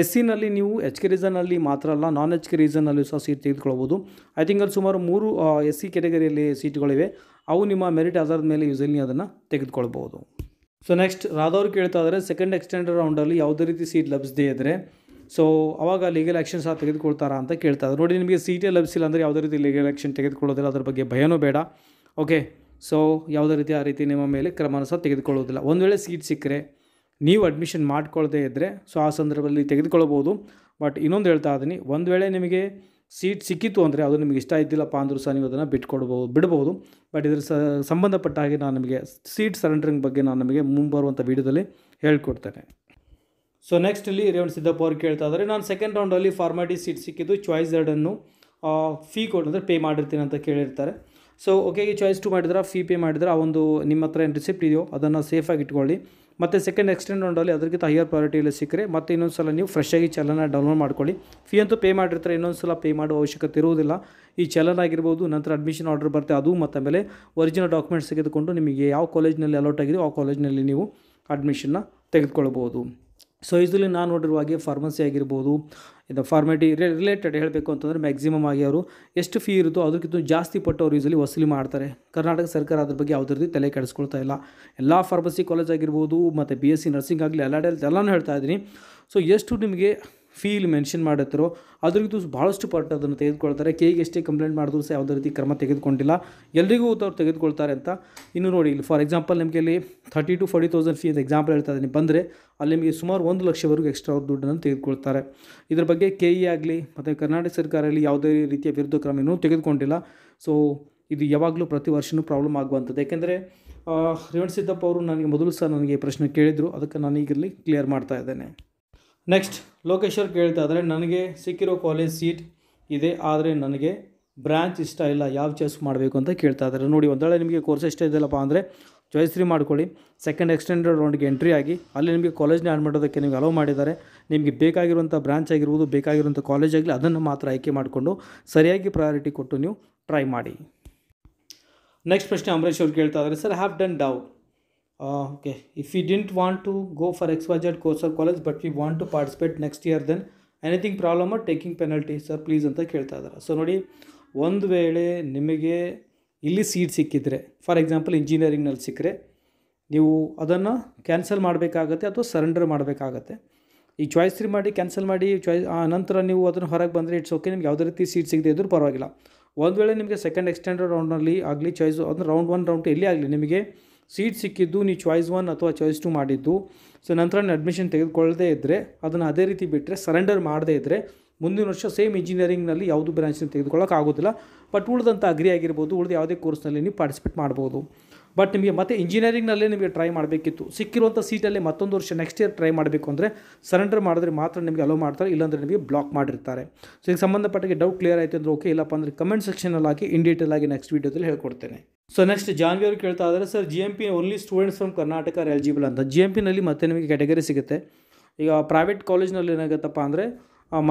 ಎಸ್ ಸಿನಲ್ಲಿ ನೀವು ಎಚ್ ಕೆ ಅಲ್ಲಿ ಮಾತ್ರ ಅಲ್ಲ ನಾನ್ ಎಚ್ ಕೆ ರೀಸನಲ್ಲಿ ಸಹ ಸೀಟ್ ತೆಗೆದುಕೊಳ್ಬೋದು ಐ ಥಿಂಕ್ ಅಲ್ಲಿ ಸುಮಾರು ಮೂರು ಎಸ್ ಸಿ ಕೆಟಗರಿಯಲ್ಲಿ ಸೀಟ್ಗಳಿವೆ ಅವು ನಿಮ್ಮ ಮೆರಿಟ್ ಆಧಾರದ ಮೇಲೆ ಯೂಸಲಿ ಅದನ್ನು ತೆಗೆದುಕೊಳ್ಬೋದು ಸೊ ನೆಕ್ಸ್ಟ್ ರಾಧವ್ರು ಕೇಳ್ತಾ ಇದ್ದಾರೆ ಸೆಕೆಂಡ್ ಎಕ್ಸ್ಟೆಂಡ್ ರೌಂಡಲ್ಲಿ ಯಾವುದೇ ರೀತಿ ಸೀಟ್ ಲಭಿಸದೇ ಇದ್ದರೆ ಸೊ ಅವಾಗ ಲೀಗಲ್ ಆ್ಯಕ್ಷನ್ ಸಹ ತೆಗೆದುಕೊಳ್ತಾರಾ ಅಂತ ಕೇಳ್ತಾ ಇದ್ದಾರೆ ನೋಡಿ ನಿಮಗೆ ಸೀಟೇ ಲಭಿಸಿಲ್ಲ ಅಂದರೆ ಯಾವುದೇ ರೀತಿ ಲೀಗಲ್ ಆ್ಯಕ್ಷನ್ ತೆಗೆದುಕೊಳ್ಳೋದಿಲ್ಲ ಅದ್ರ ಬಗ್ಗೆ ಭಯನೂ ಬೇಡ ಓಕೆ ಸೊ ಯಾವುದೇ ರೀತಿ ಆ ರೀತಿ ನಿಮ್ಮ ಮೇಲೆ ಕ್ರಮಾನುಸ ಸಹ ತೆಗೆದುಕೊಳ್ಳೋದಿಲ್ಲ ಒಂದು ವೇಳೆ ಸೀಟ್ ಸಿಕ್ಕರೆ ನೀವು ಅಡ್ಮಿಷನ್ ಮಾಡ್ಕೊಳ್ಳದೇ ಇದ್ದರೆ ಸೊ ಆ ಸಂದರ್ಭದಲ್ಲಿ ತೆಗೆದುಕೊಳ್ಬೋದು ಬಟ್ ಇನ್ನೊಂದು ಹೇಳ್ತಾ ಇದ್ದೀನಿ ಒಂದು ವೇಳೆ ನಿಮಗೆ ಸೀಟ್ ಸಿಕ್ಕಿತ್ತು ಅಂದರೆ ಅದು ನಿಮಗೆ ಇಷ್ಟ ಇದ್ದಿಲ್ಲಪ್ಪ ಅಂದರೂ ಸಹ ನೀವು ಅದನ್ನು ಬಿಟ್ಕೊಡ್ಬೋದು ಬಿಡ್ಬೋದು ಬಟ್ ಇದರ ಸ ಸಂಬಂಧಪಟ್ಟ ಹಾಗೆ ನಾನು ನಿಮಗೆ ಸೀಟ್ ಸರೆಂಡರಿಂಗ್ ಬಗ್ಗೆ ನಾನು ನಿಮಗೆ ಮುಂಬರುವಂಥ ವೀಡಿಯೋದಲ್ಲಿ ಹೇಳ್ಕೊಡ್ತೇನೆ ಸೊ ನೆಕ್ಸ್ಟ್ ಇಲ್ಲಿ ರೇವಣ್ ಸಿದ್ದಪ್ಪ ಅವ್ರು ಕೇಳ್ತಾ ಇದ್ದಾರೆ ನಾನು ಸೆಕೆಂಡ್ ರೌಂಡಲ್ಲಿ ಫಾರ್ಮಾಲಿಟಿ ಸೀಟ್ ಸಿಕ್ಕಿದ್ದು ಚಾಯ್ಸ್ ಎರಡನ್ನು ಫೀ ಕೊಟ್ಟು ಅಂದರೆ ಪೇ ಮಾಡಿರ್ತೀನಿ ಅಂತ ಕೇಳಿರ್ತಾರೆ ಸೊ ಓಕೆಗೆ ಚಾಯ್ಸ್ ಟು ಮಾಡಿದ್ರೆ ಫೀ ಪೇ ಮಾಡಿದ್ರೆ ಆ ಒಂದು ನಿಮ್ಮ ಹತ್ರ ಏನು ರಿಸಿಪ್ಟ್ ಇದೆಯೋ ಅದನ್ನು ಸೇಫಾಗಿ ಇಟ್ಕೊಳ್ಳಿ ಮತ್ತು ಸೆಕೆಂಡ್ ಎಕ್ಸ್ಟೆಂಡ್ ರೌಂಡಲ್ಲಿ ಅದಕ್ಕಿಂತ ಹೈಯರ್ ಎಲ್ಲ ಸಿಕ್ಕರೆ ಮತ್ತೆ ಇನ್ನೊಂದು ಸಲ ನೀವು ಫ್ರೆಶ್ ಆಗಿ ಚಲನ ಡೌನ್ಲೋಡ್ ಮಾಡ್ಕೊಳ್ಳಿ ಫೀ ಅಂತೂ ಪೇ ಮಾಡಿರ್ತಾರೆ ಇನ್ನೊಂದು ಸಲ ಪೇ ಮಾಡೋ ಅವಶ್ಯಕತೆ ಇರುವುದಿಲ್ಲ ಈ ಚಲನ್ ಆಗಿರ್ಬೋದು ನಂತರ ಅಡ್ಮಿಷನ್ ಆರ್ಡರ್ ಬರುತ್ತೆ ಅದು ಮತ್ತು ಮೇಲೆ ಒರಿಜಿನಲ್ ಡಾಕ್ಯುಮೆಂಟ್ಸ್ ತೆಗೆದುಕೊಂಡು ನಿಮಗೆ ಯಾವ ಕಾಲೇಜ್ನಲ್ಲಿ ಅಲೌಟ್ ಆಗಿದೆಯೋ ಆ ಕಾಲೇಜ್ನಲ್ಲಿ ನೀವು ಅಡ್ಮಿಷನ್ನ ತೆಗೆದುಕೊಳ್ಬೋದು ಸೊ ಇದರಲ್ಲಿ ನಾನು ನೋಡಿರುವ ಹಾಗೆ ಫಾರ್ಮಸಿ ಆಗಿರ್ಬೋದು ಇದು ಫಾರ್ಮಾಲಿಟಿ ರಿಲೇಟೆಡ್ ಹೇಳಬೇಕು ಅಂತಂದರೆ ಮ್ಯಾಕ್ಸಿಮಮ್ ಆಗಿ ಅವರು ಎಷ್ಟು ಫೀ ಇರುತ್ತೋ ಅದಕ್ಕಿಂತ ಜಾಸ್ತಿ ಪಟ್ಟು ಅವರು ಯೂಸಲಿ ವಸೂಲಿ ಮಾಡ್ತಾರೆ ಕರ್ನಾಟಕ ಸರ್ಕಾರ ಅದ್ರ ಬಗ್ಗೆ ಯಾವುದೇ ರೀತಿ ತಲೆ ಕೆಡಿಸ್ಕೊಳ್ತಾ ಇಲ್ಲ ಎಲ್ಲ ಫಾರ್ಮಸಿ ಕಾಲೇಜ್ ಆಗಿರ್ಬೋದು ಮತ್ತು ಬಿ ಎಸ್ ಸಿ ನರ್ಸಿಂಗ್ ಆಗಲಿ ಎಲ್ಲ ಎಲ್ಲನೂ ಹೇಳ್ತಾ ಇದ್ದೀನಿ ಸೊ ಎಷ್ಟು ನಿಮಗೆ ಫೀಲ್ ಮೆನ್ಷನ್ ಮಾಡಿರ್ತಾರೋ ಅದ್ರದ್ದು ಭಾಳಷ್ಟು ಪಾರ್ಟ್ ಅದನ್ನು ತೆಗೆದುಕೊಳ್ತಾರೆ ಗೆ ಎಷ್ಟೇ ಕಂಪ್ಲೇಂಟ್ ಮಾಡಿದ್ರು ಸಹ ಯಾವುದೇ ರೀತಿ ಕ್ರಮ ತೆಗೆದುಕೊಂಡಿಲ್ಲ ಎಲ್ರಿಗೂ ಅವ್ರು ತೆಗೆದುಕೊಳ್ತಾರೆ ಅಂತ ಇನ್ನು ನೋಡಿ ಇಲ್ಲಿ ಫಾರ್ ಎಕ್ಸಾಂಪಲ್ ನಿಮಗೆ ಇಲ್ಲಿ thirty to forty thousand fee ಅಂತ ಎಕ್ಸಾಂಪಲ್ ಹೇಳ್ತಾ ಇದ್ದೀನಿ ಬಂದರೆ ಅಲ್ಲಿ ನಿಮಗೆ ಸುಮಾರು ಒಂದು ಲಕ್ಷವರೆಗೂ ಎಕ್ಸ್ಟ್ರಾ ಅವ್ರ ದುಡ್ಡನ್ನು ತೆಗೆದುಕೊಳ್ತಾರೆ ಇದ್ರ ಬಗ್ಗೆ ಕೆ ಇ ಆಗಲಿ ಮತ್ತು ಕರ್ನಾಟಕ ಸರ್ಕಾರದಲ್ಲಿ ಯಾವುದೇ ರೀತಿಯ ವಿರುದ್ಧ ಕ್ರಮ ಇನ್ನೂ ತೆಗೆದುಕೊಂಡಿಲ್ಲ ಸೊ ಇದು ಯಾವಾಗಲೂ ಪ್ರತಿ ವರ್ಷವೂ ಪ್ರಾಬ್ಲಮ್ ಆಗುವಂಥದ್ದು ಯಾಕೆಂದರೆ ರೇವಣ್ ಸಿದ್ದಪ್ಪ ಅವರು ನನಗೆ ಮೊದಲು ಸಹ ನನಗೆ ಪ್ರಶ್ನೆ ಕೇಳಿದರು ಅದಕ್ಕೆ ನಾನು ಈಗಲ್ಲಿ ಕ್ಲಿಯರ್ ಮಾಡ್ತಾ ಇದ್ದೇನೆ ನೆಕ್ಸ್ಟ್ ಲೋಕೇಶ್ವರ್ ಕೇಳ್ತಾ ಇದ್ದಾರೆ ನನಗೆ ಸಿಕ್ಕಿರೋ ಕಾಲೇಜ್ ಸೀಟ್ ಇದೆ ಆದರೆ ನನಗೆ ಬ್ರ್ಯಾಂಚ್ ಇಷ್ಟ ಇಲ್ಲ ಯಾವ ಚಾಯ್ಸ್ ಮಾಡಬೇಕು ಅಂತ ಕೇಳ್ತಾ ಇದ್ದಾರೆ ನೋಡಿ ಒಂದೊಳ್ಳೆ ನಿಮಗೆ ಕೋರ್ಸ್ ಇಷ್ಟ ಇದೆಯಲ್ಲಪ್ಪ ಅಂದರೆ ಚಾಯ್ಸ್ ತ್ರೀ ಮಾಡ್ಕೊಳ್ಳಿ ಸೆಕೆಂಡ್ ಎಕ್ಸ್ಟೆಂಡೆಡ್ ರೌಂಡ್ಗೆ ಎಂಟ್ರಿ ಆಗಿ ಅಲ್ಲಿ ನಿಮಗೆ ಕಾಲೇಜ್ನ ಆ್ಯಡ್ ಮಾಡೋದಕ್ಕೆ ನಿಮಗೆ ಅಲೋ ಮಾಡಿದ್ದಾರೆ ನಿಮಗೆ ಬೇಕಾಗಿರುವಂಥ ಬ್ರಾಂಚ್ ಆಗಿರ್ಬೋದು ಬೇಕಾಗಿರುವಂಥ ಕಾಲೇಜ್ ಆಗಲಿ ಅದನ್ನು ಮಾತ್ರ ಆಯ್ಕೆ ಮಾಡಿಕೊಂಡು ಸರಿಯಾಗಿ ಪ್ರಯಾರಿಟಿ ಕೊಟ್ಟು ನೀವು ಟ್ರೈ ಮಾಡಿ ನೆಕ್ಸ್ಟ್ ಪ್ರಶ್ನೆ ಅಂಬರೀಶ್ ಅವ್ರು ಕೇಳ್ತಾ ಇದ್ದಾರೆ sir have done doubt okay if you we didn't want to go for xyz course or college but we want to participate next year then anything problem taking penalty sir please ಅಂತ ಕೇಳ್ತಾ ಇದ್ದಾರೆ so ನೋಡಿ ಒಂದು ವೇಳೆ ನಿಮಗೆ ಇಲ್ಲಿ seat ಸಿಕ್ಕಿದ್ರೆ for example ಇಂಜಿನಿಯರಿಂಗ್ನಲ್ಲಿ ಸಿಕ್ಕರೆ ನೀವು ಅದನ್ನು ಕ್ಯಾನ್ಸಲ್ ಮಾಡಬೇಕಾಗತ್ತೆ ಅಥವಾ ಸರೆಂಡರ್ ಮಾಡಬೇಕಾಗತ್ತೆ ಈ ಚಾಯ್ಸ್ ತ್ರೀ ಮಾಡಿ ಕ್ಯಾನ್ಸಲ್ ಮಾಡಿ ಚಾಯ್ಸ್ ನಂತರ ನೀವು ಅದನ್ನು ಹೊರಗೆ ಬಂದರೆ ಇಟ್ಸ್ ಓಕೆ ನಿಮ್ಗೆ ಯಾವುದೇ ರೀತಿ ಸೀಟ್ ಸಿಗದೆ ಇದ್ದರೂ ಪರವಾಗಿಲ್ಲ ಒಂದು ವೇಳೆ ನಿಮಗೆ ಸೆಕೆಂಡ್ ಎಕ್ಸ್ಟ್ಯಾಂಡರ್ಡ್ ರೌಂಡ್ನಲ್ಲಿ ಆಗಲಿ ಚಾಯ್ಸು ಅದನ್ನು ರೌಂಡ್ ಒನ್ ರೌಂಡ್ ಇಲ್ಲಿ ಆಗಲಿ ನಿಮಗೆ ಸೀಟ್ ಸಿಕ್ಕಿದ್ದು ನೀವು ಚಾಯ್ಸ್ ಒನ್ ಅಥವಾ ಚಾಯ್ಸ್ ಟು ಮಾಡಿದ್ದು ಸೊ ನಂತರ ನೀವು ಅಡ್ಮಿಷನ್ ತೆಗೆದುಕೊಳ್ಳದೇ ಇದ್ದರೆ ಅದನ್ನು ಅದೇ ರೀತಿ ಬಿಟ್ಟರೆ ಸರೆಂಡರ್ ಮಾಡದೇ ಇದ್ದರೆ ಮುಂದಿನ ವರ್ಷ ಸೇಮ್ ಇಂಜಿನಿಯರಿಂಗ್ನಲ್ಲಿ ಯಾವುದು ಬ್ರಾಂಚನ್ನು ತೆಗೆದುಕೊಳ್ಳೋಕ್ಕಾಗೋದಿಲ್ಲ ಬಟ್ ಉಳಿದಂಥ ಅಗ್ರಿ ಆಗಿರ್ಬೋದು ಉಳಿದ ಯಾವುದೇ ಕೋರ್ಸ್ನಲ್ಲಿ ನೀವು ಪಾರ್ಟಿಸಿಪೇಟ್ ಮಾಡ್ಬೋದು ಬಟ್ ನಿಮಗೆ ಮತ್ತೆ ಇಂಜಿನಿಯರಿಂಗ್ನಲ್ಲೇ ನಿಮಗೆ ಟ್ರೈ ಮಾಡಬೇಕಿತ್ತು ಸಿಕ್ಕಿರುವಂಥ ಸೀಟಲ್ಲೇ ಮತ್ತೊಂದು ವರ್ಷ ನೆಕ್ಸ್ಟ್ ಇಯರ್ ಟ್ರೈ ಮಾಡಬೇಕು ಅಂದರೆ ಸರೆಂಡರ್ ಮಾಡಿದ್ರೆ ಮಾತ್ರ ನಿಮಗೆ ಅಲೋ ಮಾಡ್ತಾರೆ ಇಲ್ಲಾಂದರೆ ನಿಮಗೆ ಬ್ಲಾಕ್ ಮಾಡಿರ್ತಾರೆ ಸೊ ಈಗ ಸಂಬಂಧಪಟ್ಟಿಗೆ ಡೌಟ್ ಕ್ಲಿಯರ್ ಆಯಿತು ಅಂದರೆ ಓಕೆ ಇಲ್ಲಪ್ಪ ಅಂದರೆ ಕಮೆಂಟ್ ಸೆಕ್ಷನಲ್ಲಿ ಹಾಕಿ ಇನ್ ಡೀಟೇಲ್ ಆಗಿ ನೆಕ್ಸ್ಟ್ ವೀಡಿಯೋದಲ್ಲಿ ಹೇಳ್ಕೊಡ್ತೇನೆ ಸೊ ನೆಕ್ಸ್ಟ್ ಜಾನ್ವಿ ಅವರು ಕೇಳ್ತಾ ಇದ್ದಾರೆ sir G M P only students from Karnataka are eligible ಅಂತ ಜಿ ಎಮ್ ಪಿನಲ್ಲಿ ಮತ್ತೆ ನಿಮಗೆ ಕ್ಯಾಟಗರಿ ಸಿಗುತ್ತೆ ಈಗ ಪ್ರೈವೇಟ್ ಕಾಲೇಜ್ನಲ್ಲಿ ಏನಾಗುತ್ತಪ್ಪ ಅಂದರೆ